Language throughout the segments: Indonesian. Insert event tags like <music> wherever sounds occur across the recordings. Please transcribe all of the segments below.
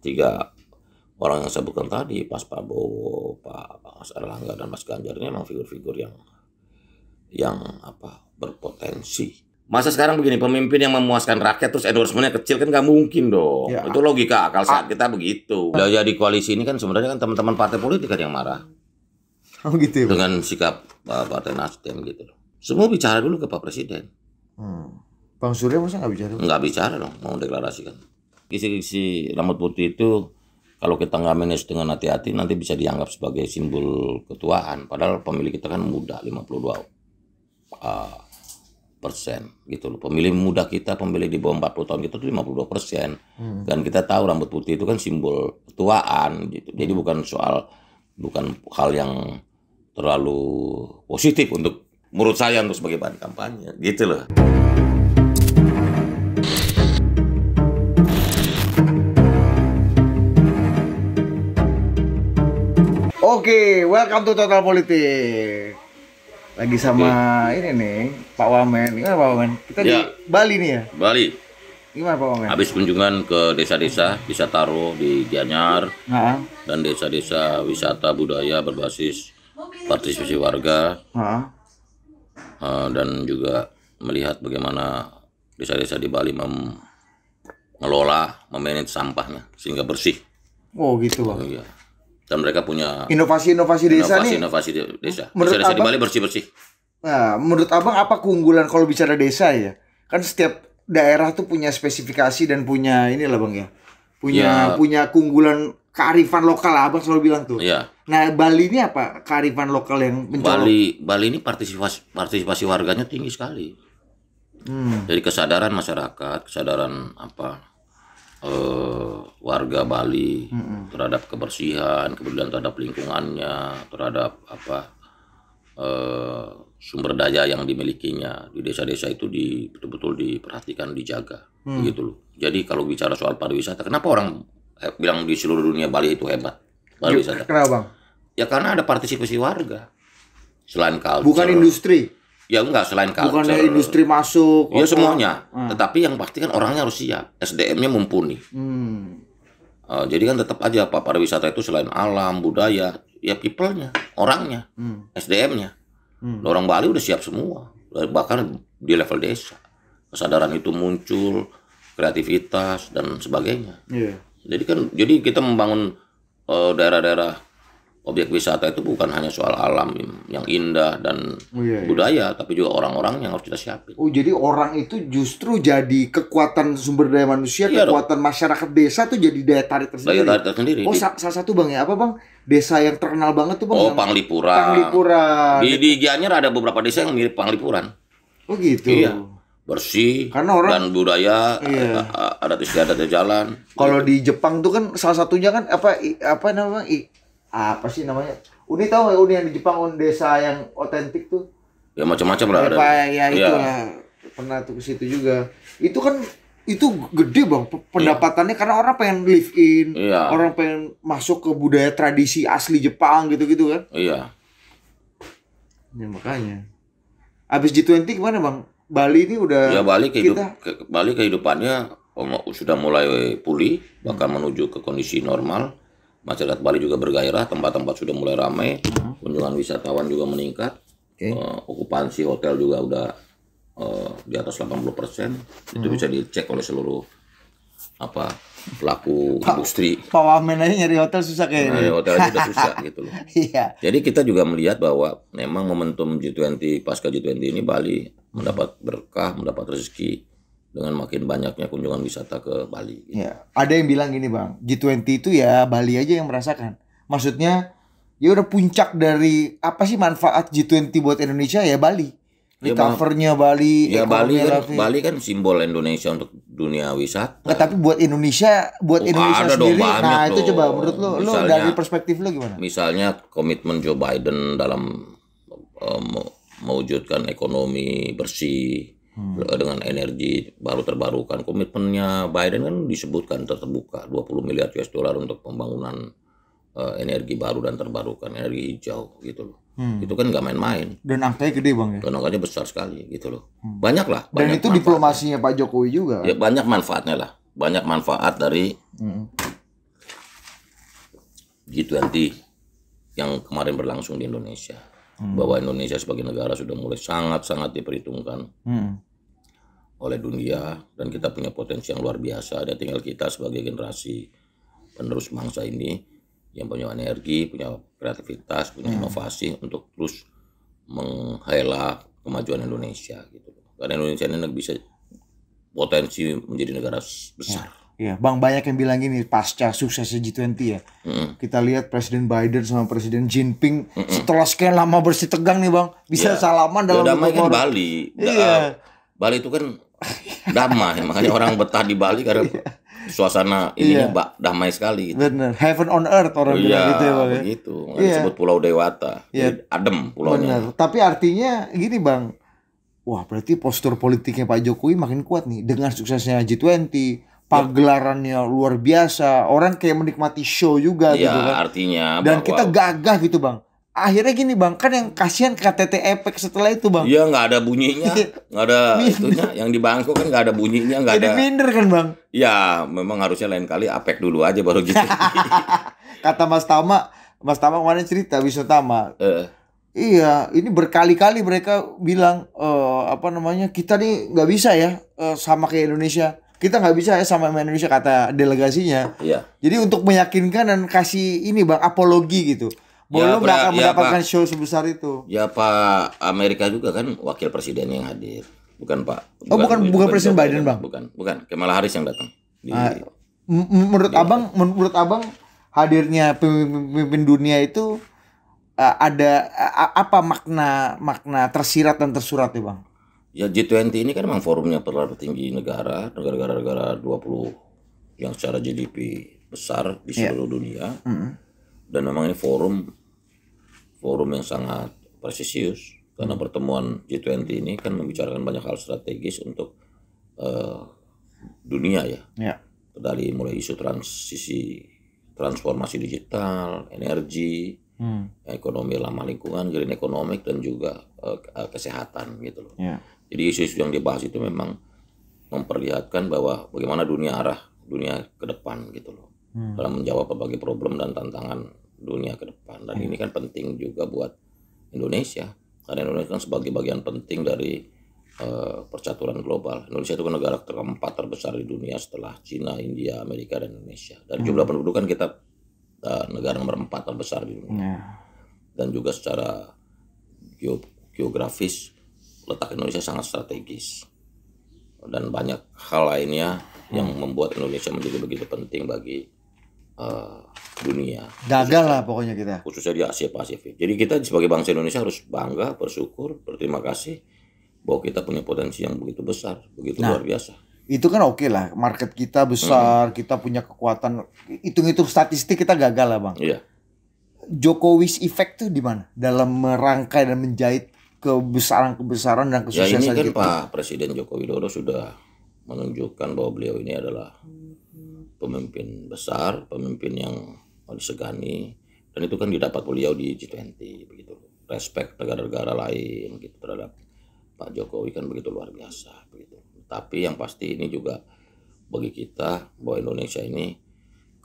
tiga orang yang saya sebutkan tadi Pas Prabowo Pak Mas Erlangga dan Mas Ganjar ini memang figur-figur yang yang apa berpotensi Masa sekarang begini, pemimpin yang memuaskan rakyat terus endorsementnya kecil kan nggak mungkin dong. Ya. Itu logika akal ah. saat kita begitu. Lah ya di koalisi ini kan sebenarnya kan teman-teman partai politik kan yang marah. Oh gitu ya. Dengan sikap uh, partai Nasdem gitu Semua bicara dulu ke Pak Presiden. Hmm. Bang Surya masa nggak bicara? Nggak bicara dong, mau deklarasikan. Kisi-kisi rambut putih itu kalau kita nggak manage dengan hati-hati nanti bisa dianggap sebagai simbol ketuaan padahal pemilih kita kan muda 52 uh, ah, persen gitu loh pemilih muda kita pemilih di bawah 40 tahun kita tuh 52 persen hmm. dan kita tahu rambut putih itu kan simbol ketuaan gitu jadi hmm. bukan soal bukan hal yang terlalu positif untuk menurut saya untuk sebagai bahan kampanye gitu loh Oke, okay, welcome to Total Politik. Lagi sama okay. ini nih, Pak Wamen. Gimana Pak Wamen? Kita ya. di Bali nih ya? Bali. Gimana Pak Wamen? Habis kunjungan ke desa-desa wisata taruh di Gianyar ha? dan desa-desa wisata budaya berbasis partisipasi warga. Uh, dan juga melihat bagaimana desa-desa di Bali mengelola, memanage sampahnya sehingga bersih. Oh gitu, Pak. Oh, iya dan mereka punya inovasi-inovasi desa inovasi, nih. Inovasi desa. Menurut desa, -desa abang, di Bali bersih-bersih. Nah, menurut Abang apa keunggulan kalau bicara desa ya? Kan setiap daerah tuh punya spesifikasi dan punya ini lah, Bang ya. Punya ya. punya keunggulan kearifan lokal Abang selalu bilang tuh. Iya. Nah, Bali ini apa kearifan lokal yang mencolok? Bali Bali ini partisipasi partisipasi warganya tinggi sekali. Hmm. Jadi kesadaran masyarakat, kesadaran apa uh, warga Bali mm-hmm. terhadap kebersihan, kemudian terhadap lingkungannya, terhadap apa uh, sumber daya yang dimilikinya di desa-desa itu di betul-betul diperhatikan, dijaga, mm. gitu loh. Jadi kalau bicara soal pariwisata, kenapa orang eh, bilang di seluruh dunia Bali itu hebat pariwisata? Kenapa bang? Ya karena ada partisipasi warga. Selain kalau bukan industri Ya enggak selain culture. Bukannya industri masuk. Ya semuanya. Hmm. Tetapi yang pasti kan orangnya harus siap. SDM-nya mumpuni. Hmm. Uh, jadi kan tetap aja Pak pariwisata itu selain alam, budaya, ya people-nya, orangnya, hmm. SDM-nya. Hmm. Orang Bali udah siap semua. Bahkan di level desa. Kesadaran itu muncul, kreativitas dan sebagainya. Yeah. Jadi kan jadi kita membangun eh, daerah-daerah uh, daerah -daerah objek wisata itu bukan hanya soal alam yang indah dan oh, iya, iya. budaya, tapi juga orang-orang yang harus kita siapin. Oh, jadi orang itu justru jadi kekuatan sumber daya manusia, iya kekuatan dong. masyarakat desa tuh jadi daya tarik tersendiri. Daya tarik tersendiri. Oh, sa salah satu bang ya apa bang? Desa yang terkenal banget tuh bang. Oh, Panglipuran. Panglipura. Di di Gianyar ada beberapa desa yang mirip Panglipuran. Oh gitu. Iya bersih karena orang dan budaya iya. Eh, eh, eh, adat istiadat jalan kalau gitu. di Jepang tuh kan salah satunya kan apa apa namanya apa sih namanya? Uni tahu nggak Uni yang di Jepang Uni desa yang otentik tuh? Ya macam-macam lah ada. Ya, iya. itu ya. Pernah tuh ke situ juga. Itu kan itu gede bang pendapatannya ya. karena orang pengen live in ya. orang pengen masuk ke budaya tradisi asli Jepang gitu gitu kan iya ya makanya abis G20 gimana bang Bali ini udah ya Bali kehidup kita... ke, Bali kehidupannya oh, sudah mulai pulih bahkan hmm. menuju ke kondisi normal masyarakat Bali juga bergairah, tempat-tempat sudah mulai ramai, kunjungan wisatawan juga meningkat, okay. uh, eh, okupansi hotel juga udah uh, di atas 80 persen, hmm. itu bisa dicek oleh seluruh apa pelaku pa, industri. Pak Wamen aja nyari hotel susah kayaknya. ini. Nah, hotel aja udah susah <laughs> gitu loh. Iya. Jadi kita juga melihat bahwa memang momentum G20 pasca G20 ini Bali mendapat berkah, mendapat rezeki dengan makin banyaknya kunjungan wisata ke Bali. Gitu. Ya, ada yang bilang gini bang, G20 itu ya Bali aja yang merasakan. Maksudnya ya udah puncak dari apa sih manfaat G20 buat Indonesia ya Bali. Ya, Recovernya ya, Bali. Ya Bali kan, rafi. Bali kan simbol Indonesia untuk dunia wisata. Nggak, tapi buat Indonesia, buat oh, Indonesia ada sendiri. Dong, nah itu loh. coba menurut lo, lo dari perspektif lo gimana? Misalnya komitmen Joe Biden dalam um, mewujudkan ekonomi bersih hmm. dengan energi baru terbarukan. Komitmennya Biden kan disebutkan terbuka 20 miliar US dollar untuk pembangunan uh, energi baru dan terbarukan, energi hijau gitu loh. Hmm. Itu kan nggak main-main. Dan angkanya gede bang ya. Dan angkanya besar sekali gitu loh. Hmm. Banyak lah. Banyak dan itu diplomasinya Pak Jokowi juga. Kan? Ya banyak manfaatnya lah. Banyak manfaat dari hmm. G20 yang kemarin berlangsung di Indonesia. Hmm. Bahwa Indonesia sebagai negara sudah mulai sangat-sangat diperhitungkan. Hmm oleh dunia dan kita punya potensi yang luar biasa dan tinggal kita sebagai generasi penerus bangsa ini yang punya energi, punya kreativitas, punya hmm. inovasi untuk terus menghela kemajuan Indonesia gitu. Karena Indonesia ini bisa potensi menjadi negara ya. besar. Ya, ya. Bang banyak yang bilang gini pasca suksesnya G20 ya. Mm. Kita lihat Presiden Biden sama Presiden Jinping mm setelah sekian lama bersih tegang nih Bang, bisa ya. salaman iya, dalam ya, damai kan Bali. Iya. Bali itu kan damai makanya orang betah di Bali karena iya. suasana ini yeah. mbak damai sekali gitu. benar heaven on earth orang yeah, bilang gitu ya bang ya? begitu yeah. Iya. disebut pulau dewata yeah. adem pulaunya bener. tapi artinya gini bang wah berarti postur politiknya Pak Jokowi makin kuat nih dengan suksesnya G20 pagelarannya yeah. luar biasa orang kayak menikmati show juga yeah, gitu kan artinya dan kita gagah gitu bang akhirnya gini bang kan yang kasihan KTT efek setelah itu bang iya nggak ada bunyinya <laughs> nggak ada itunya yang di bangku kan nggak ada bunyinya nggak ada minder kan bang ya memang harusnya lain kali apek dulu aja baru gitu <laughs> kata Mas Tama Mas Tama kemarin cerita Wisnu Tama uh. Iya, ini berkali-kali mereka bilang uh, apa namanya kita nih nggak bisa ya uh, sama kayak Indonesia. Kita nggak bisa ya sama Indonesia kata delegasinya. Iya. Jadi untuk meyakinkan dan kasih ini bang apologi gitu. Ya, belum ya, akan ya, mendapatkan Pak, show sebesar itu. Ya Pak Amerika juga kan wakil presiden yang hadir, bukan Pak. Bukan, oh bukan bukan, bukan presiden Biden, Biden bang. Bukan bukan Kamala Harris yang datang. Di, nah, menurut di abang menurut abang hadirnya pemimpin dunia itu uh, ada uh, apa makna makna tersirat dan tersurat ya bang? Ya G20 ini kan memang forumnya perlu tinggi negara negara-negara negara 20 yang secara GDP besar di iya. seluruh yeah. dunia. Mm -hmm. Dan memang ini forum forum yang sangat presisius karena hmm. pertemuan G20 ini kan membicarakan banyak hal strategis untuk uh, dunia ya. ya. Dari mulai isu transisi transformasi digital, energi, hmm. ekonomi lama lingkungan, green economic dan juga uh, kesehatan gitu loh. Ya. Jadi isu-isu yang dibahas itu memang memperlihatkan bahwa bagaimana dunia arah dunia ke depan gitu loh. Hmm. Dalam menjawab berbagai problem dan tantangan dunia ke depan dan ya. ini kan penting juga buat Indonesia karena Indonesia kan sebagai bagian penting dari uh, percaturan global Indonesia itu kan negara keempat terbesar di dunia setelah Cina India Amerika dan Indonesia dari jumlah hmm. penduduk kan kita uh, negara nomor empat terbesar di dunia ya. dan juga secara geografis letak Indonesia sangat strategis dan banyak hal lainnya yang hmm. membuat Indonesia menjadi begitu penting bagi Eh, dunia. Gagal lah pokoknya kita. Khususnya di Asia Pasifik. Jadi kita sebagai bangsa Indonesia harus bangga, bersyukur, berterima kasih bahwa kita punya potensi yang begitu besar, begitu nah, luar biasa. Itu kan oke okay lah, market kita besar, hmm. kita punya kekuatan. Hitung-hitung statistik kita gagal lah, Bang. Iya. Jokowi's effect tuh di mana? Dalam merangkai dan menjahit kebesaran-kebesaran dan kesuksesan ya, ini kan kita. Pak Presiden Joko Widodo sudah menunjukkan bahwa beliau ini adalah pemimpin besar, pemimpin yang disegani dan itu kan didapat beliau di G20 begitu. Respek negara-negara lain gitu terhadap Pak Jokowi kan begitu luar biasa begitu. Tapi yang pasti ini juga bagi kita bahwa Indonesia ini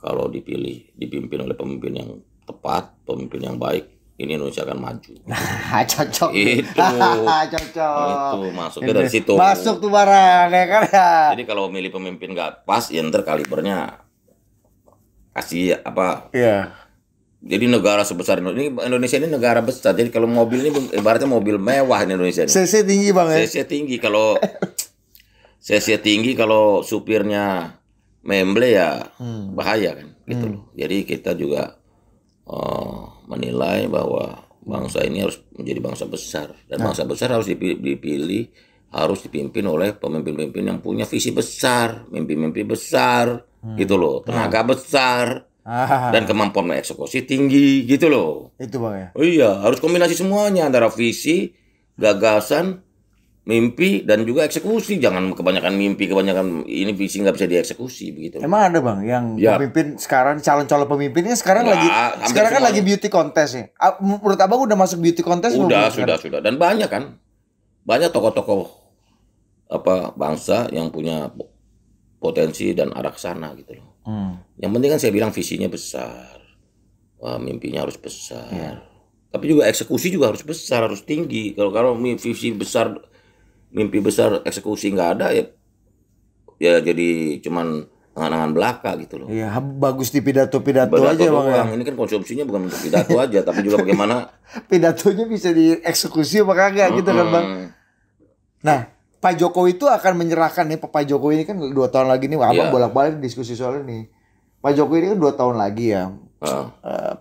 kalau dipilih dipimpin oleh pemimpin yang tepat, pemimpin yang baik ini Indonesia akan maju. Nah, <laughs> cocok. Itu. <laughs> cocok. Itu masuknya dari situ. Masuk tuh barang ya kan ya. Jadi kalau milih pemimpin nggak pas, ya ntar kalibernya kasih apa? Iya. Jadi negara sebesar ini Indonesia ini negara besar. Jadi kalau mobil ini ibaratnya mobil mewah ini Indonesia ini. CC tinggi bang ya. CC tinggi kalau <laughs> CC tinggi kalau supirnya memble ya hmm. bahaya kan gitu hmm. loh. Jadi kita juga Eh, menilai bahwa bangsa ini harus menjadi bangsa besar dan nah. bangsa besar harus dipilih, dipilih harus dipimpin oleh pemimpin-pemimpin yang punya visi besar, mimpi-mimpi besar, hmm. gitu loh, nah. tenaga hmm. besar ah. dan kemampuan eksekusi tinggi, gitu loh. Itu bang ya. iya, harus kombinasi semuanya antara visi, gagasan, mimpi dan juga eksekusi jangan kebanyakan mimpi kebanyakan ini visi nggak bisa dieksekusi begitu emang ada bang yang ya. pemimpin sekarang calon-calon pemimpinnya sekarang nah, lagi sekarang kan lagi beauty contest ya menurut abang udah masuk beauty contest udah sudah sudah, sudah dan banyak kan banyak tokoh-tokoh apa bangsa yang punya potensi dan arah sana gitu loh hmm. yang penting kan saya bilang visinya besar Wah, mimpinya harus besar ya. tapi juga eksekusi juga harus besar harus tinggi kalau kalau visi besar mimpi besar eksekusi nggak ada ya ya jadi cuman angan-angan belaka gitu loh. Iya, bagus di pidato-pidato aja Bang. Ya. Ini kan konsumsinya bukan untuk pidato aja, tapi juga bagaimana <laughs> pidatonya bisa dieksekusi apa kagak mm -hmm. gitu kan, Bang. Nah, Pak Jokowi itu akan menyerahkan nih Pak Jokowi ini kan dua tahun lagi nih, Abang yeah. bolak-balik diskusi soal ini. Pak Jokowi ini kan dua tahun lagi ya Uh.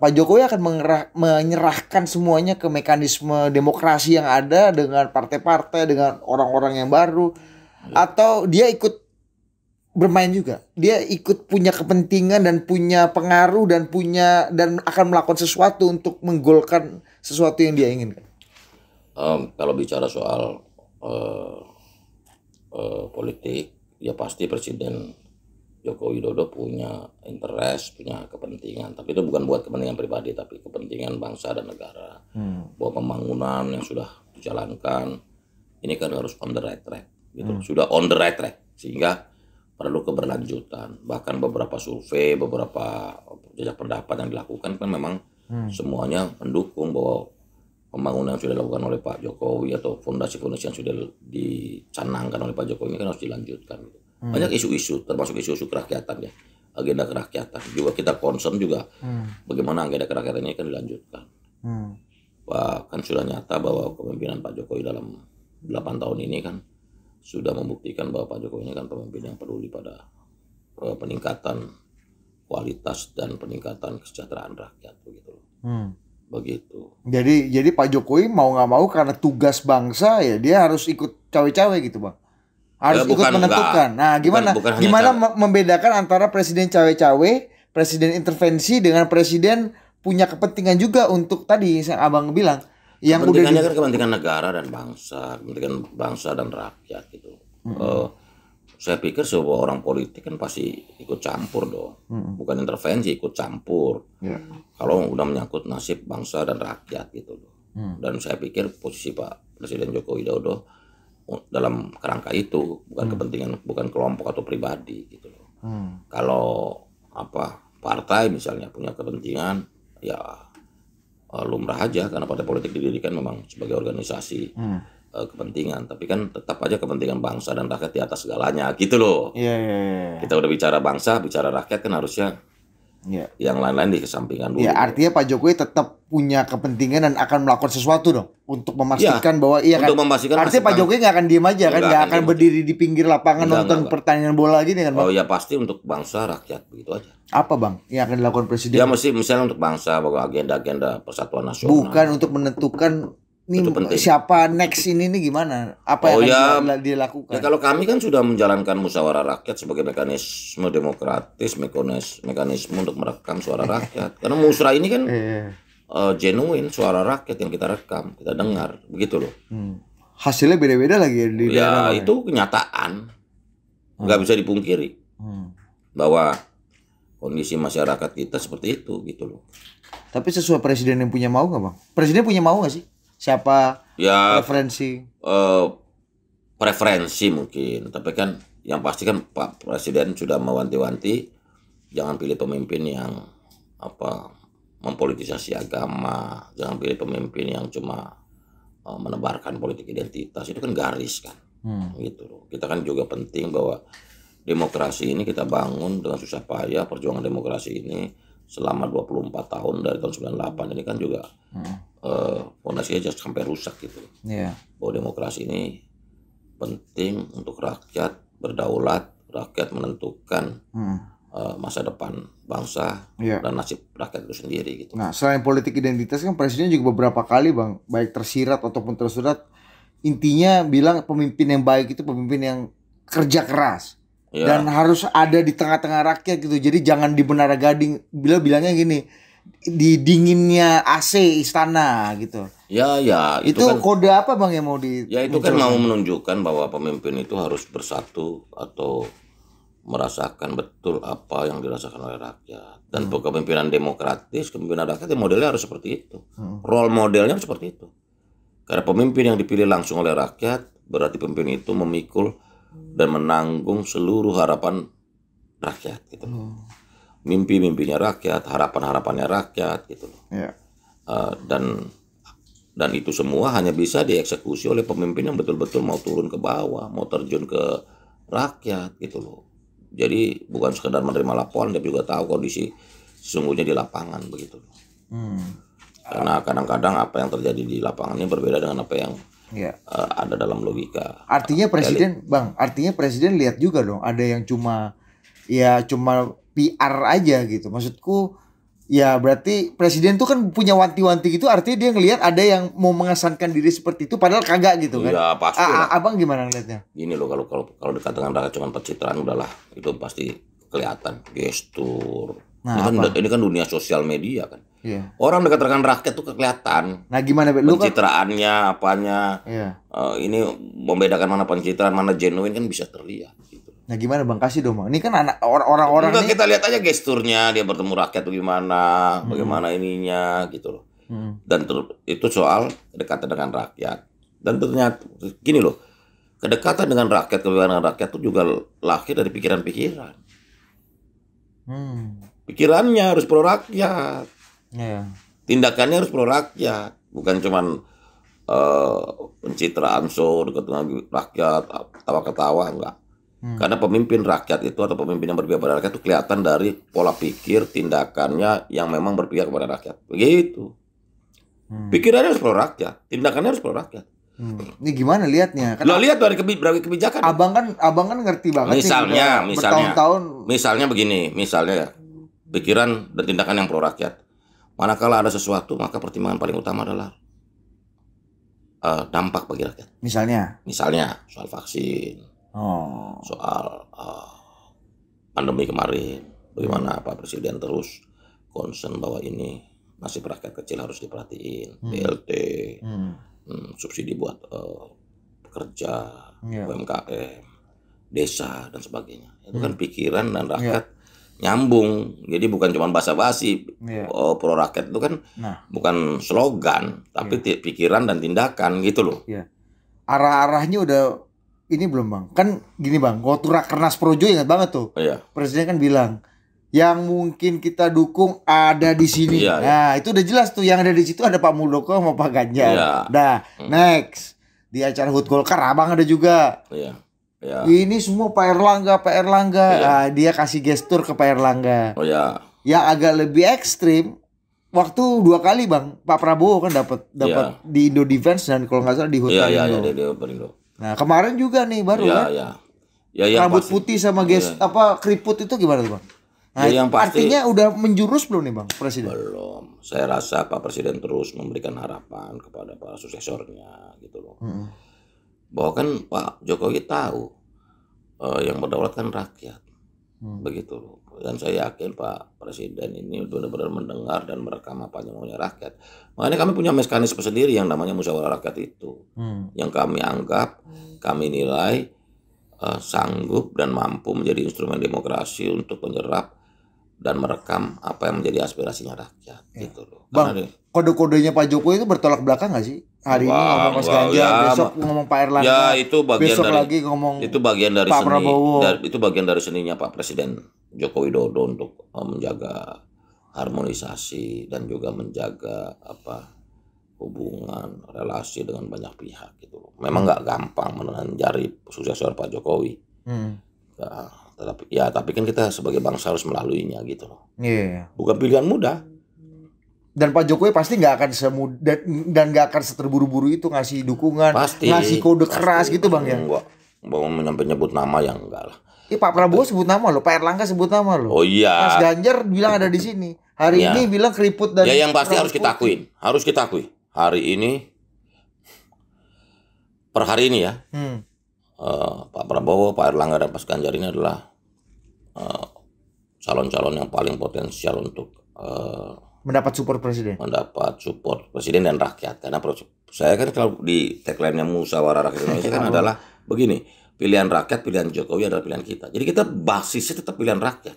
Pak Jokowi akan mengerah, menyerahkan semuanya ke mekanisme demokrasi yang ada dengan partai-partai, dengan orang-orang yang baru, yeah. atau dia ikut bermain juga. Dia ikut punya kepentingan dan punya pengaruh dan punya dan akan melakukan sesuatu untuk menggolkan sesuatu yang dia inginkan. Um, kalau bicara soal uh, uh, politik, ya pasti presiden Joko Widodo punya interest, punya kepentingan, tapi itu bukan buat kepentingan pribadi, tapi kepentingan bangsa dan negara. Hmm. Bahwa pembangunan yang sudah dijalankan ini kan harus on the right track, gitu. Hmm. Sudah on the right track, sehingga perlu keberlanjutan. Bahkan beberapa survei, beberapa jejak pendapat yang dilakukan kan memang hmm. semuanya mendukung bahwa pembangunan yang sudah dilakukan oleh Pak Jokowi atau fondasi-fondasi yang sudah dicanangkan oleh Pak Jokowi ini kan harus dilanjutkan. Gitu hmm. banyak isu-isu termasuk isu-isu kerakyatan ya agenda kerakyatan juga kita concern juga hmm. bagaimana agenda kerakyatannya ini akan dilanjutkan hmm. bahkan sudah nyata bahwa kepemimpinan Pak Jokowi dalam 8 tahun ini kan sudah membuktikan bahwa Pak Jokowi ini kan pemimpin yang peduli pada eh, peningkatan kualitas dan peningkatan kesejahteraan rakyat begitu loh. Hmm. Begitu. Jadi jadi Pak Jokowi mau nggak mau karena tugas bangsa ya dia harus ikut cawe-cawe gitu bang harus eh, bukan, ikut menentukan. Enggak. Nah, gimana bukan, bukan gimana membedakan antara presiden cawe-cawe, presiden intervensi dengan presiden punya kepentingan juga untuk tadi yang Abang bilang yang kepentingannya udah di... kan kepentingan negara dan bangsa, kepentingan bangsa dan rakyat gitu. Hmm. Uh, saya pikir sebuah orang politik kan pasti ikut campur dong, hmm. bukan intervensi ikut campur. Yeah. Kalau udah menyangkut nasib bangsa dan rakyat gitu loh. Hmm. Dan saya pikir posisi Pak Presiden Joko Widodo Oh, dalam kerangka itu bukan hmm. kepentingan bukan kelompok atau pribadi gitu loh hmm. kalau apa partai misalnya punya kepentingan ya eh, lumrah aja karena partai politik didirikan memang sebagai organisasi hmm. uh, kepentingan tapi kan tetap aja kepentingan bangsa dan rakyat di atas segalanya gitu loh yeah, yeah, yeah. Iya. kita udah bicara bangsa bicara rakyat kan harusnya Ya. Yang lain-lain di kesampingan dulu. Ya, artinya Pak Jokowi tetap punya kepentingan dan akan melakukan sesuatu dong untuk memastikan yeah. bahwa iya kan. memastikan artinya Pak Jokowi nggak akan diem aja kan, nggak akan berdiri di pinggir lapangan enggak, nonton enggak, pertandingan bola gini kan. Oh ya pasti untuk bangsa rakyat begitu aja. Apa bang yang akan dilakukan presiden? Ya mesti misalnya untuk bangsa, bahwa agenda-agenda persatuan nasional. Bukan untuk menentukan ini siapa next ini nih gimana? Apa oh yang ya, dilakukan? Ya kalau kami kan sudah menjalankan musyawarah rakyat sebagai mekanisme demokratis, mekanisme, mekanisme untuk merekam suara rakyat. <laughs> Karena musra ini kan uh, genuine suara rakyat yang kita rekam, kita dengar, begitu loh. Hmm. Hasilnya beda-beda lagi ya di ya, daerah. Ya itu kenyataan, hmm. nggak hmm. bisa dipungkiri hmm. bahwa kondisi masyarakat kita seperti itu, gitu loh. Tapi sesuai presiden yang punya mau nggak bang? Presiden punya mau nggak sih? siapa ya referensi uh, preferensi mungkin tapi kan yang pasti kan Pak Presiden sudah mewanti-wanti jangan pilih pemimpin yang apa mempolitisasi agama jangan pilih pemimpin yang cuma uh, menebarkan politik identitas itu kan garis kan hmm. gitu kita kan juga penting bahwa demokrasi ini kita bangun dengan susah payah perjuangan demokrasi ini selama 24 tahun dari tahun 98 ini kan juga hmm. Eh, fondasinya hmm. uh, sampai rusak gitu. Yeah. Bahwa demokrasi ini penting untuk rakyat berdaulat, rakyat menentukan hmm. uh, masa depan bangsa yeah. dan nasib rakyat itu sendiri gitu. Nah, selain politik identitas kan presiden juga beberapa kali Bang, baik tersirat ataupun tersurat intinya bilang pemimpin yang baik itu pemimpin yang kerja keras Ya. dan harus ada di tengah-tengah rakyat gitu. Jadi jangan di Menara Gading. Bila bilangnya gini, di dinginnya AC istana gitu. Ya, ya. Itu, itu kan, kode apa bang yang mau di? Ya itu kan mau menunjukkan bahwa pemimpin itu harus bersatu atau merasakan betul apa yang dirasakan oleh rakyat. Dan hmm. kepemimpinan demokratis, kepemimpinan rakyat ya modelnya harus seperti itu. Hmm. Role modelnya harus seperti itu. Karena pemimpin yang dipilih langsung oleh rakyat berarti pemimpin itu memikul dan menanggung seluruh harapan rakyat gitu loh. Mimpi-mimpinya rakyat, harapan-harapannya rakyat gitu loh. Yeah. Uh, dan dan itu semua hanya bisa dieksekusi oleh pemimpin yang betul-betul mau turun ke bawah, mau terjun ke rakyat gitu loh. Jadi bukan sekedar menerima laporan, dia juga tahu kondisi sesungguhnya di lapangan begitu loh. Hmm. Karena kadang-kadang apa yang terjadi di lapangannya berbeda dengan apa yang ya. uh, ada dalam logika. Artinya presiden, Jadi, bang, artinya presiden lihat juga dong, ada yang cuma ya cuma PR aja gitu. Maksudku ya berarti presiden tuh kan punya wanti-wanti gitu, artinya dia ngelihat ada yang mau mengesankan diri seperti itu, padahal kagak gitu kan? Iya pasti. A -a Abang gimana ngeliatnya? Gini loh kalau kalau kalau dekat dengan rakyat cuma pencitraan udahlah itu pasti kelihatan gestur. Nah, ini, kan, ini kan dunia sosial media kan Yeah. Orang dekat rekan rakyat tuh kelihatan. Nah gimana? Lu pencitraannya, kan... apanya? Yeah. Iya. Uh, ini membedakan mana pencitraan, mana genuine kan bisa terlihat. Gitu. Nah gimana bang kasih dong bang? Ini kan anak orang-orang ini... kita lihat aja gesturnya dia bertemu rakyat gimana, hmm. bagaimana ininya gitu loh. Hmm. Dan itu soal kedekatan dengan rakyat. Dan ternyata gini loh, kedekatan dengan rakyat, kebebasan rakyat itu juga lahir dari pikiran-pikiran. Hmm. Pikirannya harus pro rakyat. Yeah. Tindakannya harus pro rakyat, bukan cuman uh, pencitraan sur, dekat dengan rakyat tawa ketawa enggak. Hmm. Karena pemimpin rakyat itu atau pemimpin yang berpihak pada rakyat itu kelihatan dari pola pikir tindakannya yang memang berpihak kepada rakyat. Begitu. Hmm. Pikirannya harus pro rakyat, tindakannya harus pro rakyat. Hmm. Ini gimana liatnya? Kan Lo lihat dari kebi berbagai kebijakan. Abang kan abang kan ngerti banget Misalnya, misalnya. bertahun Misalnya begini, misalnya ya. pikiran dan tindakan yang pro rakyat. Manakala ada sesuatu, maka pertimbangan paling utama adalah uh, dampak bagi rakyat. Misalnya? Misalnya soal vaksin, oh. soal uh, pandemi kemarin, bagaimana Pak Presiden terus concern bahwa ini masih rakyat kecil harus diperhatiin, hmm. BLT, hmm. Hmm, subsidi buat uh, pekerja, yeah. UMKM, desa dan sebagainya. Itu kan hmm. kan pikiran dan rakyat. Yeah nyambung. Jadi bukan cuma basa-basi. Yeah. Oh, pro rakyat itu kan nah. bukan slogan, tapi yeah. pikiran dan tindakan gitu loh. Yeah. Arah-arahnya udah ini belum bang. Kan gini bang, waktu rakernas projo ingat banget tuh. Yeah. Presiden kan bilang yang mungkin kita dukung ada di sini. Yeah, iya. nah, yeah. itu udah jelas tuh yang ada di situ ada Pak Muldoko sama Pak Ganjar. Yeah. Nah, hmm. next di acara Hut Golkar Abang ada juga. Iya. Ya. Ini semua Pak Erlangga, Pak Erlangga. Ya. Nah, dia kasih gestur ke Pak Erlangga. Oh iya. ya. Yang agak lebih ekstrim waktu dua kali bang Pak Prabowo kan dapat dapat ya. di Indo Defense dan kalau nggak salah di Hotel ya, Indo. Ya, ya, di, Indo. Nah kemarin juga nih baru iya, kan? ya. Kan? Ya. Ya, ya, Rambut pasti. putih sama gest ya. apa keriput itu gimana tuh bang? Nah, ya, yang pasti, artinya udah menjurus belum nih bang presiden? Belum. Saya rasa Pak Presiden terus memberikan harapan kepada para suksesornya gitu loh. Hmm bahwa kan Pak Jokowi tahu uh, yang berdaulat kan rakyat hmm. begitu dan saya yakin Pak Presiden ini benar-benar mendengar dan merekam apa yang maunya rakyat makanya kami punya mekanisme sendiri yang namanya musyawarah rakyat itu hmm. yang kami anggap hmm. kami nilai uh, sanggup dan mampu menjadi instrumen demokrasi untuk menyerap dan merekam apa yang menjadi aspirasinya rakyat ya. gitu loh. Bang, kode-kodenya Pak Jokowi itu bertolak belakang nggak sih? Hari bang, ini ngomong Mas Ganjar, ya, besok ngomong Pak Erlangga, ya, itu bagian besok dari, lagi ngomong itu bagian dari Pak seni, Prabowo. Dari, itu bagian dari seninya Pak Presiden Joko Widodo untuk eh, menjaga harmonisasi dan juga menjaga apa hubungan relasi dengan banyak pihak gitu Memang nggak gampang menelan jari Pak Jokowi. Hmm. Nah, tapi ya tapi kan kita sebagai bangsa harus melaluinya gitu loh. Iya. Yeah. Bukan pilihan mudah. Dan Pak Jokowi pasti nggak akan semudah dan nggak akan seterburu-buru itu ngasih dukungan, pasti, ngasih kode pasti, keras gitu bang ya. Enggak, mau menyebut nama yang enggak lah. Iya Pak Prabowo sebut nama loh, Pak Erlangga sebut nama loh. Oh iya. Mas Ganjar bilang ada di sini. Hari ya. ini bilang keriput dari. Ya yang pasti harus kita akuin, harus kita akui. Hari ini per hari ini ya. Hmm. Eh, Pak Prabowo, Pak Erlangga dan Mas Ganjar ini adalah eh, calon-calon uh, yang paling potensial untuk uh, mendapat support presiden. Mendapat support presiden dan rakyat karena saya kan kalau di tagline-nya musyawarah rakyat iya, Indonesia iya, kan adalah begini, pilihan rakyat, pilihan Jokowi adalah pilihan kita. Jadi kita basisnya tetap pilihan rakyat.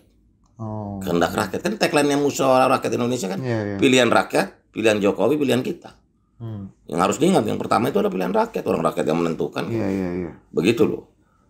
Oh. Kehendak rakyat kan tagline-nya musyawarah rakyat Indonesia kan yeah, yeah. pilihan rakyat, pilihan Jokowi, pilihan kita. Hmm. Yang harus diingat yang pertama itu ada pilihan rakyat, orang rakyat yang menentukan. Iya, iya, iya. Begitu loh.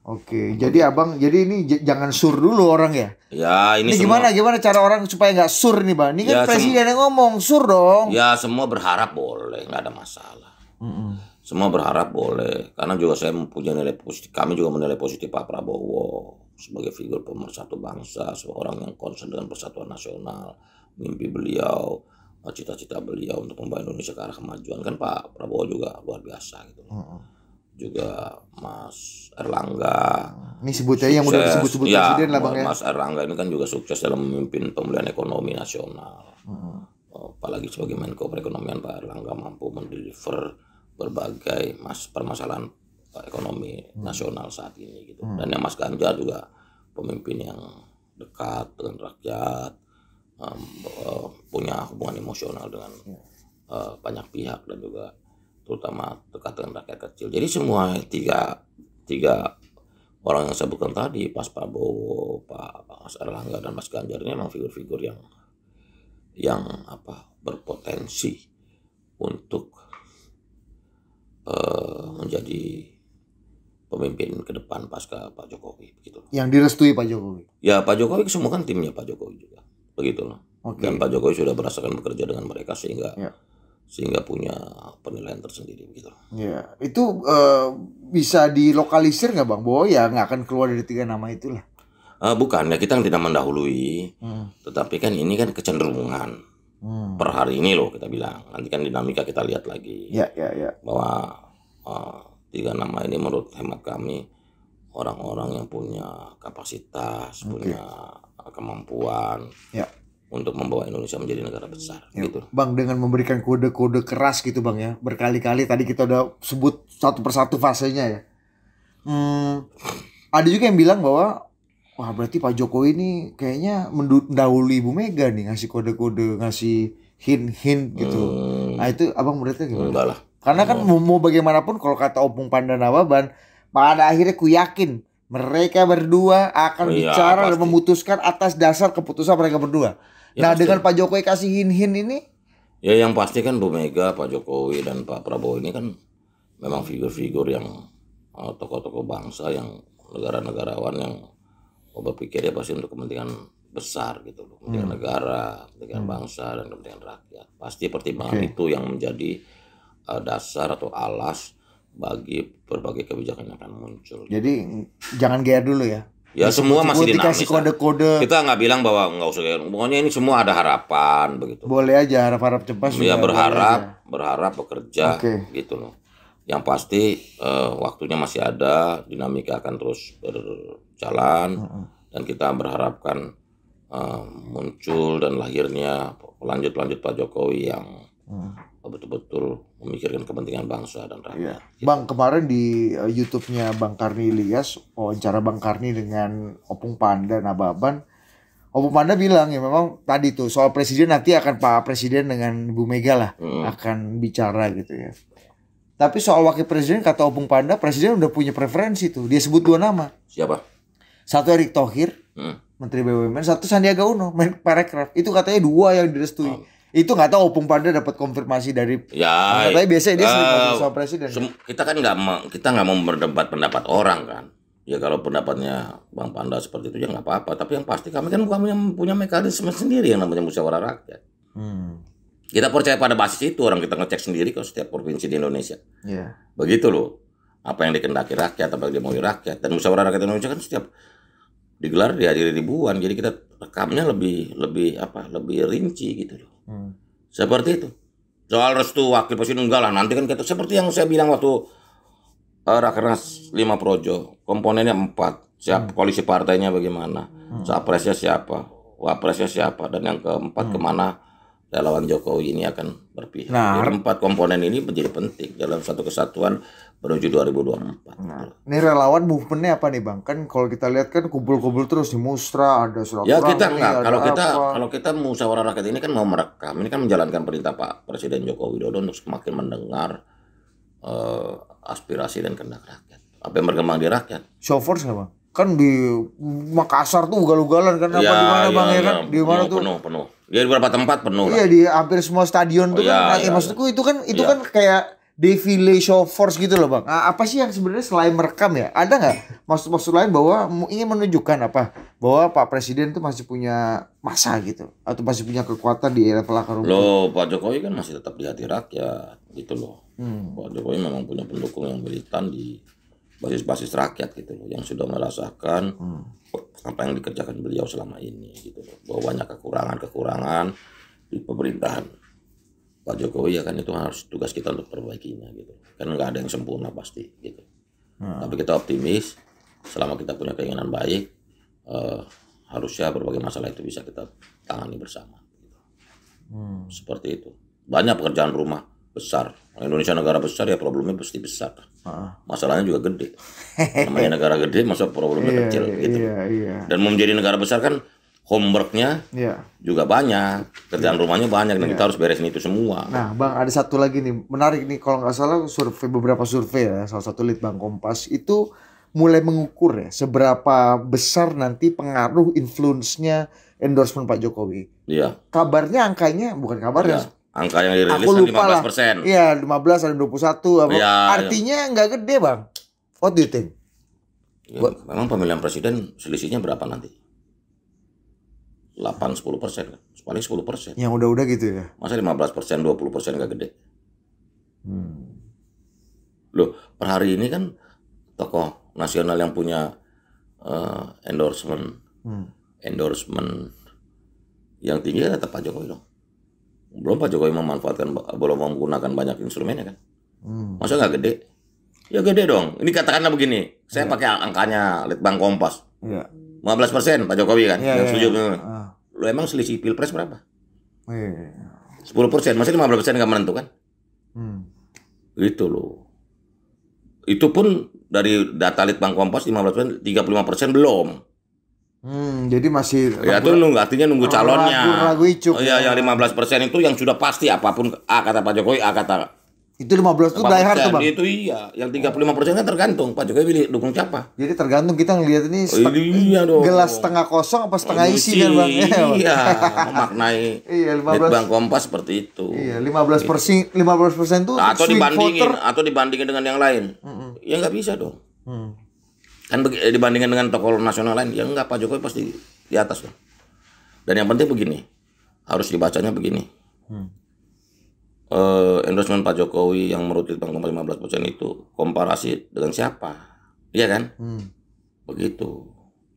Oke, jadi abang, jadi ini jangan sur dulu orang ya. Ya, ini, ini semua, gimana gimana cara orang supaya nggak sur nih bang? Ini kan ya, presiden yang ngomong sur dong. Ya semua berharap boleh, nggak ada masalah. Mm -mm. Semua berharap boleh, karena juga saya mempunyai nilai positif. Kami juga menilai positif Pak Prabowo sebagai figur pemersatu bangsa, seorang yang concern dengan persatuan nasional, mimpi beliau Oh, cita-cita beliau untuk membawa Indonesia ke arah kemajuan kan Pak Prabowo juga luar biasa gitu. Uh -huh. Juga Mas Erlangga. Ini sebutnya yang udah disebut-sebut ya, presiden lah Bang ya. Mas Erlangga ini kan juga sukses dalam memimpin pemulihan ekonomi nasional. Uh -huh. Oh, apalagi sebagai Menko Perekonomian Pak Erlangga mampu mendeliver berbagai mas permasalahan ekonomi hmm. nasional saat ini gitu. Uh Dan yang Mas Ganjar juga pemimpin yang dekat dengan rakyat um, eh, punya hubungan emosional dengan uh, banyak pihak dan juga terutama dekat dengan rakyat kecil. Jadi semua tiga tiga orang yang saya bukan tadi, Pas Prabowo, Pak Mas Erlangga dan Mas Ganjar ini memang figur-figur yang yang apa berpotensi untuk uh, menjadi pemimpin ke depan pasca Pak Jokowi begitu. Yang direstui Pak Jokowi. Ya Pak Jokowi semua kan timnya Pak Jokowi juga begitu loh. Okay. Dan Pak Jokowi sudah merasakan bekerja dengan mereka sehingga ya. sehingga punya penilaian tersendiri gitu. ya itu uh, bisa dilokalisir nggak bang? Bahwa ya nggak akan keluar dari tiga nama itulah. Uh, bukan ya kita tidak mendahului, hmm. tetapi kan ini kan kecenderungan hmm. per hari ini loh kita bilang. Nanti kan dinamika kita lihat lagi. Ya, ya, ya. Bahwa uh, tiga nama ini menurut hemat kami orang-orang yang punya kapasitas, okay. punya kemampuan ya. untuk membawa Indonesia menjadi negara besar. Ya. Gitu. Bang dengan memberikan kode-kode keras gitu bang ya berkali-kali tadi kita udah sebut satu persatu fasenya ya. Hmm, ada juga yang bilang bahwa wah berarti Pak Jokowi ini kayaknya mendahului Ibu Mega nih ngasih kode-kode ngasih hint-hint gitu. Hmm. Nah itu abang menurutnya gimana? Enggak lah. Karena kan mau, bagaimanapun kalau kata Opung Pandanawaban pada akhirnya ku yakin mereka berdua akan oh, iya, bicara pasti. dan memutuskan atas dasar keputusan mereka berdua. Ya, nah pasti. dengan Pak Jokowi kasih hin-hin ini? Ya yang pasti kan Bu Mega, Pak Jokowi dan Pak Prabowo ini kan memang figur-figur yang eh, tokoh-tokoh bangsa yang negara-negarawan yang berpikirnya pasti untuk kepentingan besar gitu loh, kepentingan hmm. negara, kepentingan hmm. bangsa dan kepentingan rakyat. Pasti pertimbangan okay. itu yang menjadi uh, dasar atau alas bagi berbagai kebijakan yang akan muncul. Jadi jangan gear dulu ya. Ya Bisa semua masih dinamis. kode-kode. Kita nggak bilang bahwa nggak usah gear. Pokoknya ini semua ada harapan begitu. Boleh aja harap-harap cepat. Ya berharap, berharap bekerja okay. gitu loh. Yang pasti uh, waktunya masih ada, dinamika akan terus berjalan dan kita berharapkan uh, muncul dan lahirnya pelanjut lanjut Pak Jokowi yang mm betul-betul memikirkan kepentingan bangsa dan rakyat. Iya. Bang kemarin di uh, YouTube-nya Bang Karni Ilyas wawancara Bang Karni dengan Opung Panda Nababan. Opung Panda bilang ya memang tadi tuh soal presiden nanti akan Pak Presiden dengan Bu Mega lah hmm. akan bicara gitu ya. Tapi soal wakil presiden kata Opung Panda presiden udah punya preferensi tuh. Dia sebut dua nama. Siapa? Satu Erick Thohir, hmm. Menteri BUMN, satu Sandiaga Uno, Menparekraf. Itu katanya dua yang direstui. Hmm itu nggak tahu Opung Panda dapat konfirmasi dari ya katanya biasanya dia uh, sering eh, sama presiden kita kan nggak kita nggak mau berdebat pendapat orang kan ya kalau pendapatnya Bang Panda seperti itu ya nggak apa-apa tapi yang pasti kami kan kami yang punya mekanisme sendiri yang namanya musyawarah rakyat hmm. kita percaya pada basis itu orang kita ngecek sendiri ke setiap provinsi di Indonesia yeah. begitu loh apa yang dikendaki rakyat apa yang mau rakyat dan musyawarah rakyat Indonesia kan setiap digelar dihadiri ribuan jadi kita rekamnya lebih lebih apa lebih rinci gitu loh Hmm. Seperti itu. Soal restu wakil presiden enggak lah. Nanti kan kita seperti yang saya bilang waktu uh, Rakernas lima Projo, komponennya empat. Siap hmm. koalisi partainya bagaimana? Hmm. Capresnya siapa? Wapresnya siapa? Dan yang keempat hmm. kemana relawan Jokowi ini akan berpihak. Nah, Jadi empat komponen ini menjadi penting dalam satu kesatuan menuju 2024. Nah, ini relawan movementnya apa nih bang? Kan kalau kita lihat kan kumpul-kumpul terus di musra ada surat. Ya kita kalau kita kalau kita musyawarah rakyat ini kan mau merekam, ini kan menjalankan perintah Pak Presiden Joko Widodo untuk semakin mendengar uh, aspirasi dan kehendak rakyat. Apa yang berkembang di rakyat? Shower siapa? Kan di Makassar tuh ugal-ugalan kan ya, apa di mana ya, bang ya, ya kan? Di mana ya, tuh? Penuh penuh. Ya di beberapa tempat penuh. Iya di hampir semua stadion oh, tuh ya, kan. Ya, ya maksudku ya. itu kan itu ya. kan kayak defile show force gitu loh bang. apa sih yang sebenarnya selain merekam ya? Ada nggak maksud-maksud lain bahwa ingin menunjukkan apa? Bahwa Pak Presiden itu masih punya masa gitu atau masih punya kekuatan di era pelakar rumput. Loh Pak Jokowi kan masih tetap di hati rakyat gitu loh. Hmm. Pak Jokowi memang punya pendukung yang militan di basis-basis rakyat gitu loh yang sudah merasakan hmm. apa yang dikerjakan beliau selama ini gitu loh. Bahwa banyak kekurangan-kekurangan di pemerintahan Pak Jokowi ya kan itu harus tugas kita untuk perbaikinya gitu karena nggak ada yang sempurna pasti gitu hmm. tapi kita optimis selama kita punya keinginan baik eh, harusnya berbagai masalah itu bisa kita tangani bersama gitu. hmm. seperti itu banyak pekerjaan rumah besar Indonesia negara besar ya problemnya pasti besar ah. masalahnya juga gede namanya negara gede masa problemnya iya, kecil iya, gitu iya, iya. dan menjadi negara besar kan homeworknya ya. juga banyak kerjaan ya. rumahnya banyak dan ya. kita harus beresin itu semua nah bang ada satu lagi nih menarik nih kalau nggak salah survei beberapa survei ya salah satu lead bang kompas itu mulai mengukur ya seberapa besar nanti pengaruh influence-nya endorsement Pak Jokowi. Iya. Kabarnya angkanya bukan kabarnya. ya. Iya. Angka yang dirilis Aku kan lupa 15 persen. Iya, 15 ada 21 apa. Ya, Artinya nggak ya. gede, Bang. What do you think? Ya, memang pemilihan presiden selisihnya berapa nanti? 8 sepuluh persen paling sepuluh persen yang udah-udah gitu ya masa belas persen dua puluh persen gak gede hmm. loh per hari ini kan tokoh nasional yang punya uh, endorsement hmm. endorsement yang tinggi ya tetap Pak Jokowi dong belum Pak Jokowi memanfaatkan belum menggunakan banyak instrumennya kan hmm. masa nggak gede ya gede dong ini katakanlah begini saya ya. pakai angkanya litbang kompas ya 15 persen Pak Jokowi kan yeah, yang iya, setuju yeah. Iya. lo emang selisih pilpres berapa iya. sepuluh yeah. persen masih belas persen nggak menentukan hmm. itu loh itu pun dari data litbang kompas 15 persen 35 persen belum Hmm, jadi masih ya itu nunggu artinya nunggu oh, calonnya. Ragu, ragu icuk. Oh, iya, ya. yang 15 persen itu yang sudah pasti apapun A kata Pak Jokowi, A kata itu 15 itu die hard tuh, Bang. Itu iya, yang 35% kan tergantung Pak Jokowi pilih dukung siapa. Jadi tergantung kita ngelihat ini oh, iya dong. gelas setengah kosong apa setengah oh, isi kan, Bang. Iya, maknai. <laughs> iya, 15. Iya, Bang Kompas seperti itu. Iya, belas persen lima belas persen itu iya. atau dibandingin voter. atau dibandingin dengan yang lain. Mm -hmm. Ya nggak bisa dong. Mm. Kan eh, dibandingkan dengan tokoh nasional lain, ya nggak Pak Jokowi pasti di atas dong. Dan yang penting begini, harus dibacanya begini. Hmm eh, endorsement Pak Jokowi yang menurut lima belas persen itu komparasi dengan siapa? Iya kan? Hmm. Begitu.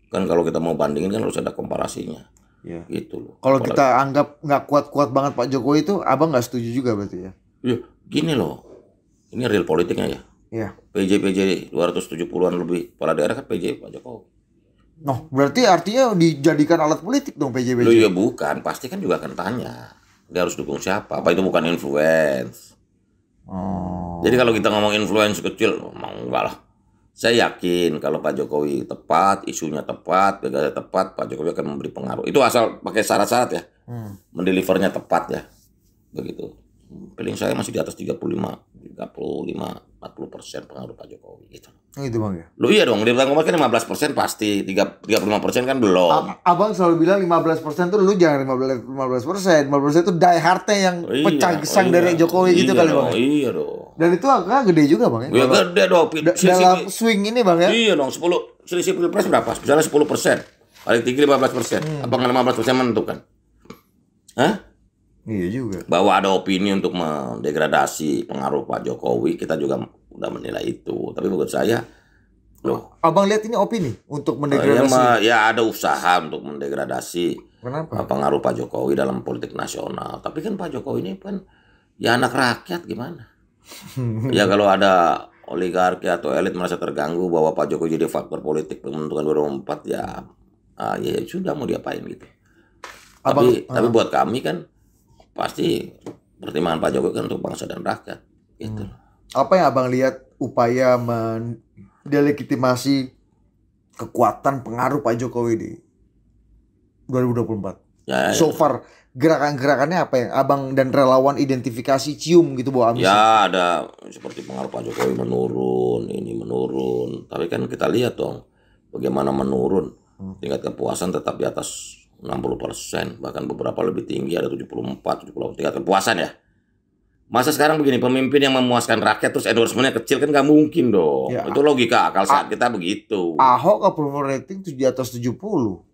Kan kalau kita mau bandingin kan harus ada komparasinya. Iya. Gitu loh. Kalau Apalagi. kita anggap nggak kuat-kuat banget Pak Jokowi itu, abang nggak setuju juga berarti ya? Iya, gini loh. Ini real politiknya ya. Iya. PJ-PJ 270-an lebih kepala daerah kan PJ Pak Jokowi. Noh, berarti artinya dijadikan alat politik dong pj Loh ya bukan, pasti kan juga akan tanya dia harus dukung siapa apa itu bukan influence oh. jadi kalau kita ngomong influence kecil emang enggak lah saya yakin kalau Pak Jokowi tepat isunya tepat pilkada tepat Pak Jokowi akan memberi pengaruh itu asal pakai syarat-syarat ya hmm. mendelivernya tepat ya begitu paling saya masih di atas 35 35 empat puluh persen pengaruh Pak Jokowi gitu. Oh, itu Bang ya. Lu iya dong, Dia bilang kemarin oh, belas persen pasti, tiga puluh lima persen kan belum. Abang selalu bilang lima belas persen tuh lu jangan lima 15 15%, persen itu die hardnya yang oh, iya, pecah gesang iya, dari Jokowi iya, gitu iya kali dong, Bang. Ya? Iya dong. Dan itu agak gede juga Bang ya. Iya gede dong. dalam swing ini Bang ya. Iya dong, 10 selisih pilpres berapa? Misalnya persen. Paling tinggi 15%. Hmm. Apa 15% menentukan? Hah? Iya juga. Bahwa ada opini untuk mendegradasi pengaruh Pak Jokowi, kita juga udah menilai itu. Tapi menurut saya, loh. Abang lihat ini opini untuk oh, iya, mendegradasi. Ya, ya ada usaha untuk mendegradasi. Kenapa? Eh, pengaruh Pak Jokowi dalam politik nasional. Tapi kan Pak Jokowi ini kan ya anak rakyat gimana? <laughs> ya kalau ada oligarki atau elit merasa terganggu bahwa Pak Jokowi jadi faktor politik pembentukan 2004 ya, ya ya sudah mau diapain gitu. Abang, tapi uh, tapi ah. buat kami kan pasti pertimbangan Pak Jokowi kan untuk bangsa dan rakyat gitu. Hmm. Apa yang Abang lihat upaya mendelegitimasi kekuatan pengaruh Pak Jokowi di 2024? Ya, ya. So far gerakan-gerakannya apa yang Abang dan relawan identifikasi cium gitu Bu Amis? Ya ada seperti pengaruh Pak Jokowi menurun, ini menurun. Tapi kan kita lihat dong bagaimana menurun hmm. tingkat kepuasan tetap di atas 60% bahkan beberapa lebih tinggi ada 74 73 kepuasan ya masa sekarang begini pemimpin yang memuaskan rakyat terus endorsementnya kecil kan nggak mungkin dong ya, itu logika akal saat kita begitu Ahok approval rating di atas 70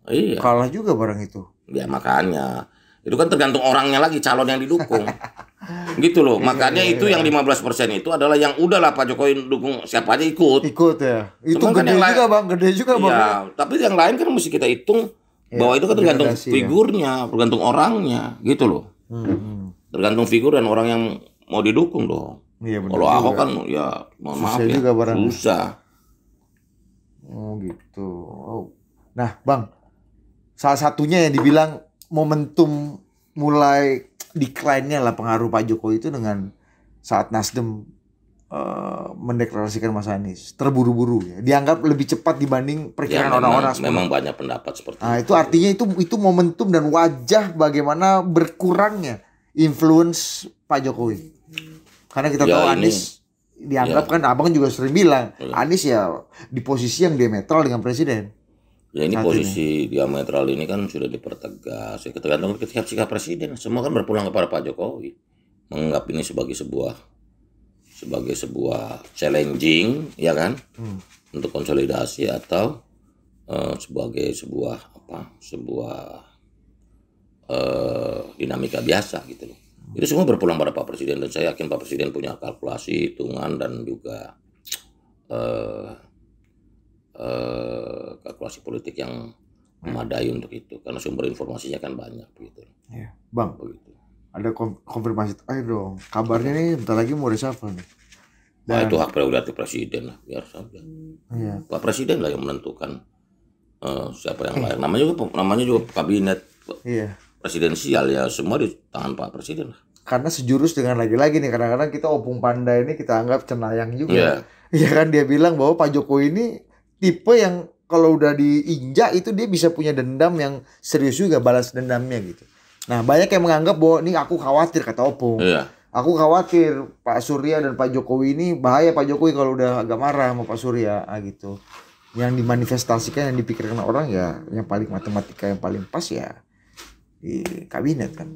iya kalah juga barang itu ya makanya itu kan tergantung orangnya lagi calon yang didukung <laughs> gitu loh iya, makanya iya, iya, itu iya. yang 15% itu adalah yang udahlah Pak Jokowi dukung siapa aja ikut ikut ya itu Cuman kan gede kan juga bang gede juga iya, bang ya, tapi yang lain kan mesti kita hitung bahwa iya, itu kan tergantung ya. figurnya tergantung orangnya gitu loh hmm. tergantung figur dan orang yang mau didukung dong iya, kalau aku kan ya mohon susah maaf ya juga barang. susah oh gitu oh. nah bang salah satunya yang dibilang momentum mulai decline-nya lah pengaruh Pak Jokowi itu dengan saat Nasdem Eh, mendeklarasikan Mas Anies terburu-buru ya dianggap lebih cepat dibanding perkiraan ya, orang-orang memang, memang banyak pendapat seperti nah, itu. itu artinya itu itu momentum dan wajah bagaimana berkurangnya influence Pak Jokowi karena kita ya, tahu ini, Anies dianggap ya. kan abang juga sering bilang ya. Anies ya di posisi yang diametral dengan presiden Ya ini posisi ini. diametral ini kan sudah dipertegas. Ya, tergantung ketika sikap presiden. Semua kan berpulang kepada Pak Jokowi menganggap ini sebagai sebuah sebagai sebuah challenging ya kan hmm. untuk konsolidasi atau uh, sebagai sebuah apa sebuah uh, dinamika biasa gitu loh hmm. itu semua berpulang pada Pak Presiden dan saya yakin Pak Presiden punya kalkulasi hitungan dan juga uh, uh, kalkulasi politik yang memadai hmm. untuk itu karena sumber informasinya kan banyak gitu ya. bang begitu ada konfirmasi ayo dong kabarnya nih bentar lagi mau reshuffle nih dan, Wah, itu hak prerogatif presiden lah biar saja iya. pak presiden lah yang menentukan uh, siapa yang lain. namanya juga namanya juga kabinet iya. presidensial ya semua di tangan pak presiden lah karena sejurus dengan lagi-lagi nih kadang-kadang kita opung panda ini kita anggap cenayang juga yeah. Iya kan dia bilang bahwa Pak Jokowi ini tipe yang kalau udah diinjak itu dia bisa punya dendam yang serius juga balas dendamnya gitu Nah banyak yang menganggap bahwa ini aku khawatir kata Opung. Iya. Aku khawatir Pak Surya dan Pak Jokowi ini bahaya Pak Jokowi kalau udah agak marah sama Pak Surya ah, gitu. Yang dimanifestasikan yang dipikirkan orang ya yang paling matematika yang paling pas ya di kabinet kan.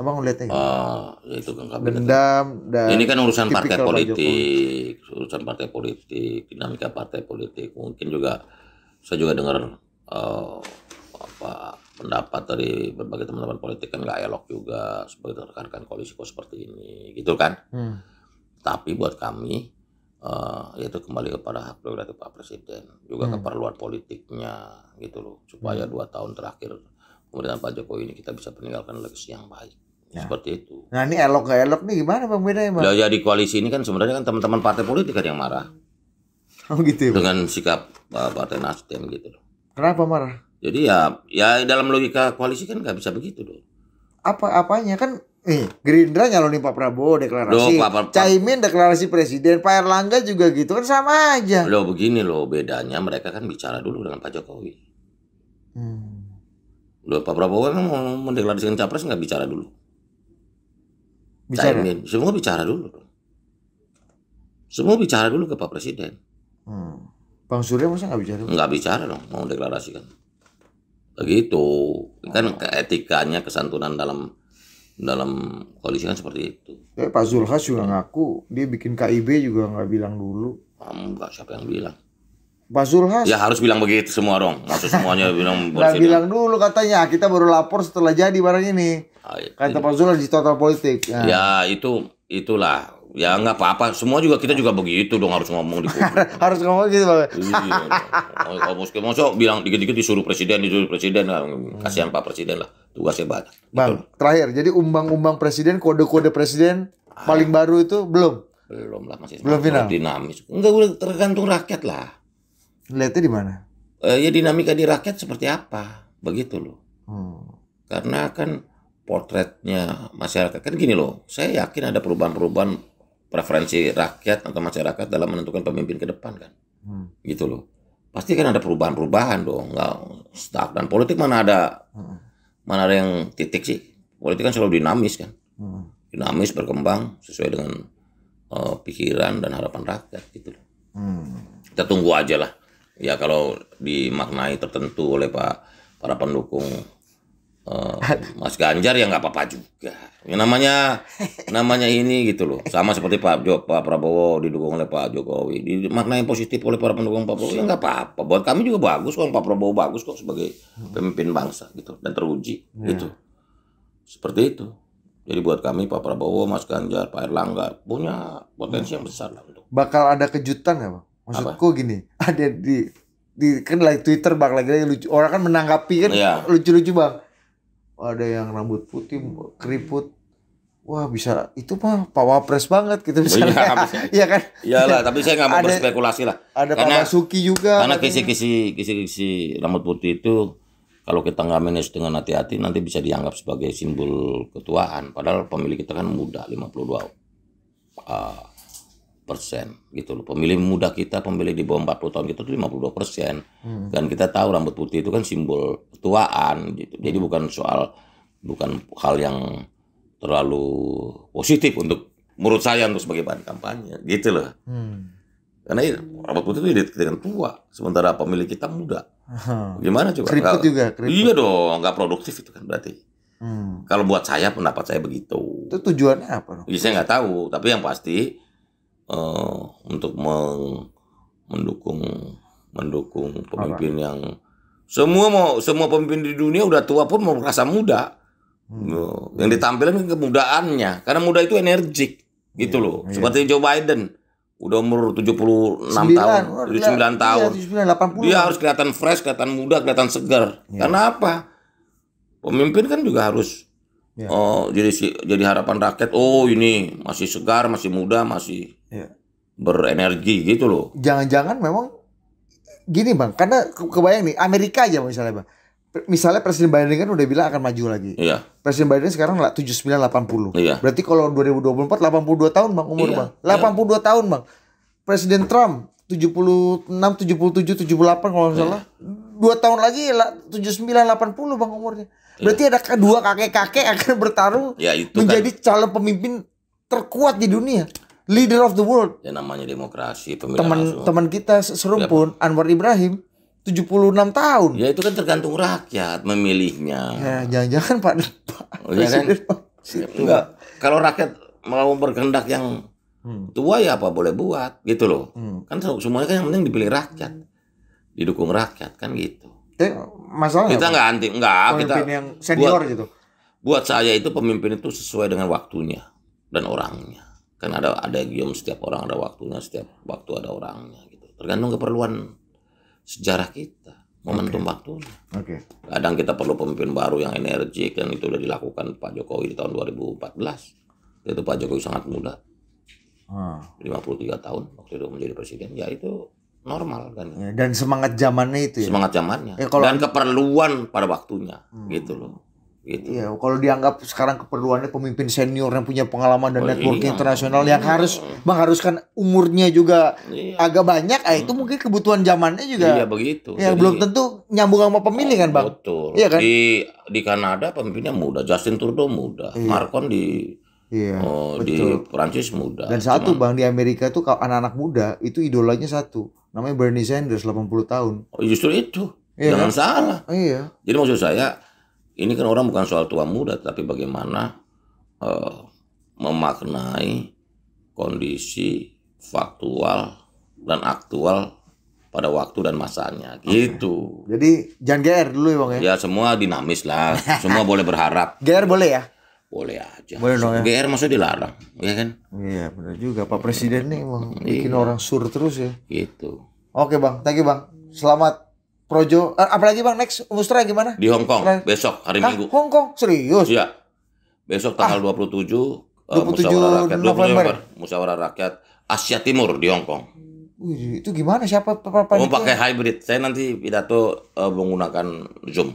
Abang ngeliatnya gitu. Ah, itu kan kabinet. Dendam dan Ini kan urusan partai politik, urusan partai politik, dinamika partai politik. Mungkin juga saya juga dengar uh, apa pendapat dari berbagai teman-teman politik kan nggak elok juga sebagai rekan-rekan koalisi kok seperti ini gitu kan hmm. tapi buat kami uh, yaitu kembali kepada hak prerogatif Pak Presiden juga hmm. keperluan politiknya gitu loh supaya hmm. dua tahun terakhir pemerintahan Pak Jokowi ini kita bisa meninggalkan legacy yang baik Ya. Seperti itu. Nah ini elok gak elok nih gimana bang ya bang? ya di koalisi ini kan sebenarnya kan teman-teman partai politik kan yang marah. Oh gitu ya. Dengan sikap uh, partai Nasdem gitu loh. Kenapa marah? Jadi ya ya dalam logika koalisi kan nggak bisa begitu dong. Apa apanya kan eh Gerindra nyalonin Pak Prabowo deklarasi, loh, Pak, Pak, Caimin deklarasi presiden, Pak Erlangga juga gitu kan sama aja. Loh begini loh bedanya mereka kan bicara dulu dengan Pak Jokowi. Hmm. Loh Pak Prabowo kan mau mendeklarasikan capres nggak bicara dulu. Bicara. Caimin semua bicara dulu. Semua bicara dulu ke Pak Presiden. Hmm. Bang Surya masa nggak bicara? Nggak bicara dong mau deklarasikan begitu kan oh. etikanya kesantunan dalam dalam koalisi kan seperti itu tapi eh, Pak Zulhas juga ngaku dia bikin KIB juga nggak bilang dulu ah, enggak siapa yang bilang Pak Zulhas ya harus bilang begitu semua dong maksud semuanya <laughs> bilang nggak bilang dulu katanya kita baru lapor setelah jadi barang ini ah, iya. kata Pak Zulhas di total politik Ya, ya itu itulah Ya nggak apa-apa. Semua juga kita juga begitu dong harus ngomong di <laughs> publik. harus ngomong gitu pak iya. Kalau mau masa bilang dikit-dikit disuruh presiden, disuruh presiden lah. Kasihan hmm. Pak Presiden lah. Tugasnya banyak. Bang, Betul. terakhir. Jadi umbang-umbang presiden, kode-kode presiden ah, paling iya. baru itu belum? Belum lah masih. Belum final. Dinamis. Enggak udah tergantung rakyat lah. Lihatnya di mana? Eh, ya dinamika di rakyat seperti apa? Begitu loh. Hmm. Karena kan portretnya masyarakat kan gini loh. Saya yakin ada perubahan-perubahan preferensi rakyat atau masyarakat dalam menentukan pemimpin ke depan kan hmm. gitu loh pasti kan ada perubahan-perubahan dong nggak stuck. Dan politik mana ada hmm. mana ada yang titik sih politik kan selalu dinamis kan hmm. dinamis berkembang sesuai dengan uh, pikiran dan harapan rakyat gitu loh hmm. kita tunggu aja lah ya kalau dimaknai tertentu oleh pak para pendukung Eh, Mas Ganjar ya nggak apa-apa juga. Ya, namanya namanya ini gitu loh. Sama seperti Pak Jo, Pak Prabowo didukung oleh Pak Jokowi. Dimaknai positif oleh para pendukung Pak Prabowo ya nggak apa-apa. Buat kami juga bagus kok Pak Prabowo bagus kok sebagai pemimpin bangsa gitu dan teruji ya. gitu. Seperti itu. Jadi buat kami Pak Prabowo, Mas Ganjar, Pak Erlangga punya potensi yang besar lah untuk. Bakal ada kejutan ya, Pak? Maksudku Apa? gini, <laughs> ada di di kan like Twitter bang lagi lucu orang kan menanggapi kan iya. lucu-lucu ya. bang ada yang rambut putih keriput wah bisa itu mah pak wapres banget gitu iya, misalnya iya, <laughs> iya kan iyalah tapi saya nggak mau ada, berspekulasi lah ada karena, pak Basuki juga karena kisi-kisi kisi-kisi rambut putih itu kalau kita nggak manage dengan hati-hati nanti bisa dianggap sebagai simbol ketuaan padahal pemilih kita kan muda 52 uh, persen gitu loh. Pemilih muda kita, pemilih di bawah 40 tahun kita tuh 52 persen. Hmm. Dan kita tahu rambut putih itu kan simbol ketuaan gitu. Jadi hmm. bukan soal bukan hal yang terlalu positif untuk menurut saya untuk sebagai bahan kampanye gitu loh. Hmm. Karena iya, rambut putih itu identik dengan tua, sementara pemilih kita muda. Hmm. Gimana coba? Keriput gak, juga. Keriput. Iya dong, nggak produktif itu kan berarti. Hmm. Kalau buat saya pendapat saya begitu. Itu tujuannya apa? Ya, saya nggak tahu, tapi yang pasti uh, untuk meng, mendukung mendukung pemimpin Orang. yang semua mau semua pemimpin di dunia udah tua pun mau merasa muda. Hmm. Yang ditampilkan kemudaannya karena muda itu energik gitu yeah, loh. Yeah. Seperti Joe Biden udah umur 76 9, tahun, 79 dia, iya, tahun. Dia, 80. dia harus kelihatan fresh, kelihatan muda, kelihatan segar. Yeah. Karena apa? Pemimpin kan juga harus yeah. oh jadi jadi harapan rakyat. Oh, ini masih segar, masih muda, masih ya. berenergi gitu loh. Jangan-jangan memang gini bang, karena kebayang nih Amerika aja misalnya bang. Misalnya Presiden Biden kan udah bilang akan maju lagi. Iya. Presiden Biden sekarang lah 79 80. Iya. Berarti kalau dua dua ribu puluh empat delapan puluh dua tahun bang umur iya. bang. 82 iya. tahun bang. Presiden Trump tujuh tujuh tujuh puluh puluh enam tujuh puluh delapan kalau nggak iya. salah. Dua tahun lagi lah delapan puluh bang umurnya. Iya. Berarti iya. ada kedua kakek-kakek akan bertarung ya, itu kan. menjadi kan. calon pemimpin terkuat di dunia leader of the world. Ya namanya demokrasi, teman, Teman kita serumpun ya. Anwar Ibrahim 76 tahun. Ya itu kan tergantung rakyat memilihnya. Ya, jangan-jangan Pak. Pak oh, iya kan? ya kan? Enggak. Kalau rakyat mau berkehendak yang hmm. tua ya apa boleh buat gitu loh. Hmm. Kan semuanya kan yang penting dipilih rakyat. Didukung rakyat kan gitu. Eh, masalah kita nggak anti nggak kita yang senior buat, gitu. Buat saya itu pemimpin itu sesuai dengan waktunya dan orangnya kan ada ada gium setiap orang ada waktunya setiap waktu ada orangnya gitu tergantung keperluan sejarah kita momentum okay. waktunya okay. kadang kita perlu pemimpin baru yang energi dan itu sudah dilakukan Pak Jokowi di tahun 2014 itu Pak Jokowi sangat muda hmm. Ah. 53 tahun waktu itu menjadi presiden ya itu normal kan dan semangat zamannya itu ya? semangat zamannya ya, kalau... dan keperluan pada waktunya hmm. gitu loh Gitu. Iya, kalau dianggap sekarang keperluannya pemimpin senior yang punya pengalaman dan oh, network iya. internasional yang harus iya. mengharuskan umurnya juga iya. agak banyak, ah itu hmm. mungkin kebutuhan zamannya juga. Iya begitu. Ya Jadi, belum tentu nyambung sama pemilih kan bang. Betul. Iya kan. Di di Kanada pemimpinnya muda, Justin Trudeau muda, iya. Marcon di Iya, oh, betul. di Prancis muda. Dan satu Cuman, bang di Amerika tuh kalau anak-anak muda itu idolanya satu, namanya Bernie Sanders 80 tahun. Oh, justru itu. Iya Jangan kan? salah. iya. Jadi maksud saya ini kan orang bukan soal tua muda, tapi bagaimana uh, memaknai kondisi faktual dan aktual pada waktu dan masanya gitu. Jadi jangan GR dulu ya Bang ya. Ya semua dinamis lah, semua boleh berharap. GR <laughs> boleh ya? Boleh aja. Boleh dong ya. GR maksudnya dilarang, ya kan? Iya, benar juga Pak Presiden nih bikin iya. orang sur terus ya. Gitu. Oke Bang, thank you Bang. Selamat Projo, eh, apalagi bang next Mustra gimana? Di Hong Kong Setelah... besok hari Hah? Minggu. Hong Kong serius? Iya. Besok tanggal ah. 27, 27 uh, musyawarah rakyat November. 20 musyawarah rakyat Asia Timur di Hong Kong. Wih, itu gimana siapa papan Mau pakai hybrid. Saya nanti pidato uh, menggunakan Zoom.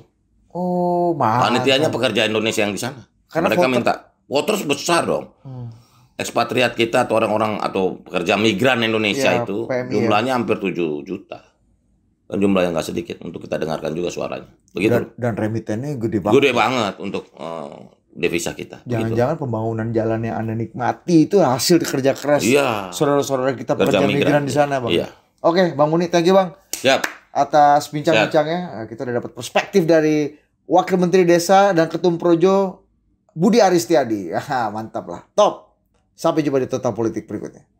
Oh, mah? Panitianya pekerja Indonesia yang di sana. Karena mereka voter... minta terus besar dong. Hmm. Ekspatriat kita atau orang-orang atau pekerja migran Indonesia iya, ya, itu PMI jumlahnya ya. hampir 7 juta kan jumlah yang gak sedikit untuk kita dengarkan juga suaranya. Begitu. Dan, dan remitennya gede banget. Gede banget untuk uh, devisa kita. Jangan-jangan pembangunan jalan yang Anda nikmati itu hasil kerja keras iya. saudara-saudara kita pekerja migran, migran di sana, Bang. Iya. Oke, Bang Muni, thank you, Bang. Siap. Atas bincang-bincangnya, eh, kita udah dapat perspektif dari Wakil Menteri Desa dan Ketum Projo Budi Aristiadi. Ya, <laughs> mantap lah. Top. Sampai jumpa di Total Politik berikutnya.